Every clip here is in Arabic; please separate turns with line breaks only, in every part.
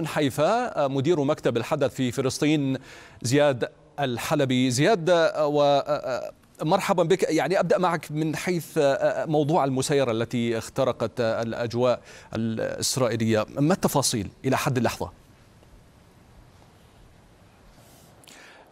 من حيفا مدير مكتب الحدث في فلسطين زياد الحلبي زياد و مرحبا بك يعني ابدا معك من حيث موضوع المسيره التي اخترقت الاجواء الاسرائيليه ما التفاصيل الى حد اللحظه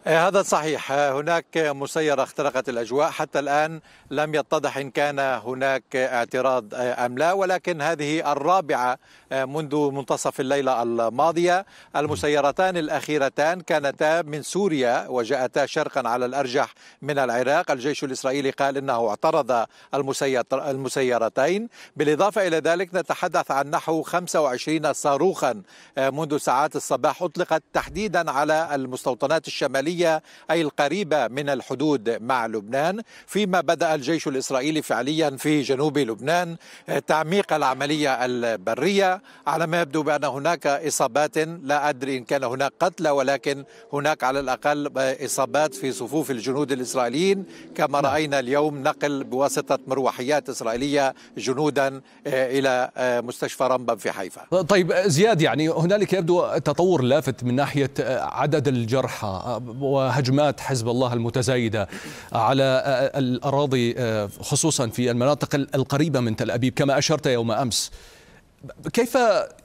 آه، هذا صحيح آه، هناك مسيرة اخترقت الأجواء حتى الآن لم يتضح إن كان هناك اعتراض آه، أم لا ولكن هذه الرابعة منذ منتصف الليلة الماضية المسيرتان الأخيرتان كانتا من سوريا وجاءتا شرقا على الأرجح من العراق الجيش الإسرائيلي قال إنه اعترض المسيرتين بالإضافة إلى ذلك نتحدث عن نحو 25 صاروخا منذ ساعات الصباح أطلقت تحديدا على المستوطنات الشمالية الشمالية أي القريبة من الحدود مع لبنان فيما بدأ الجيش الإسرائيلي فعليا في جنوب لبنان آه، تعميق العملية البرية على ما يبدو بأن هناك إصابات لا أدري إن كان هناك قتلى ولكن هناك على الأقل آه، إصابات في صفوف الجنود الإسرائيليين كما نعم. رأينا اليوم نقل بواسطة مروحيات إسرائيلية جنودا آه، إلى مستشفى رمبم في حيفا
طيب زياد يعني هنالك يبدو تطور لافت من ناحية عدد الجرحى وهجمات حزب الله المتزايدة على آه، آه، الأراضي آه، خصوصا في المناطق القريبة من تل أبيب كما أشرت يوم أمس كيف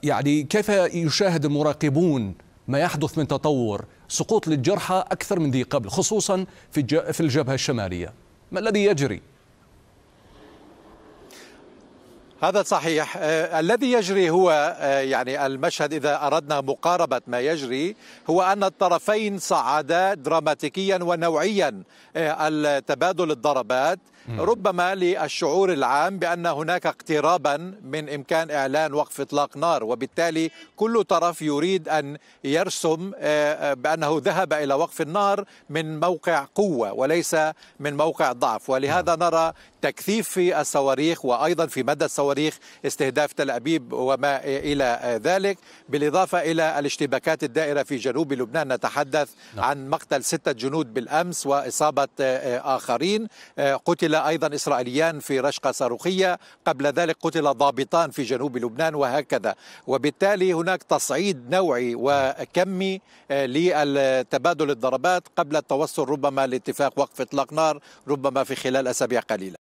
يعني كيف يشاهد المراقبون ما يحدث من تطور سقوط للجرحى أكثر من ذي قبل خصوصا في الجبهة الشمالية ما الذي يجري؟
هذا صحيح آه، الذي يجري هو آه، يعني المشهد إذا أردنا مقاربة ما يجري هو أن الطرفين صعدا دراماتيكيا ونوعيا آه، تبادل الضربات ربما للشعور العام بأن هناك اقترابا من إمكان إعلان وقف إطلاق نار وبالتالي كل طرف يريد أن يرسم بأنه ذهب إلى وقف النار من موقع قوة وليس من موقع ضعف ولهذا نرى تكثيف في الصواريخ وأيضا في مدى الصواريخ صواريخ استهداف تل أبيب وما إلى ذلك بالإضافة إلى الاشتباكات الدائرة في جنوب لبنان نتحدث نعم. عن مقتل ستة جنود بالأمس وإصابة آه، آخرين آه، قتل أيضا إسرائيليان في رشقة صاروخية قبل ذلك قتل ضابطان في جنوب لبنان وهكذا وبالتالي هناك تصعيد نوعي وكمي آه، لتبادل الضربات قبل التوصل ربما
لاتفاق وقف اطلاق نار ربما في خلال اسابيع قليله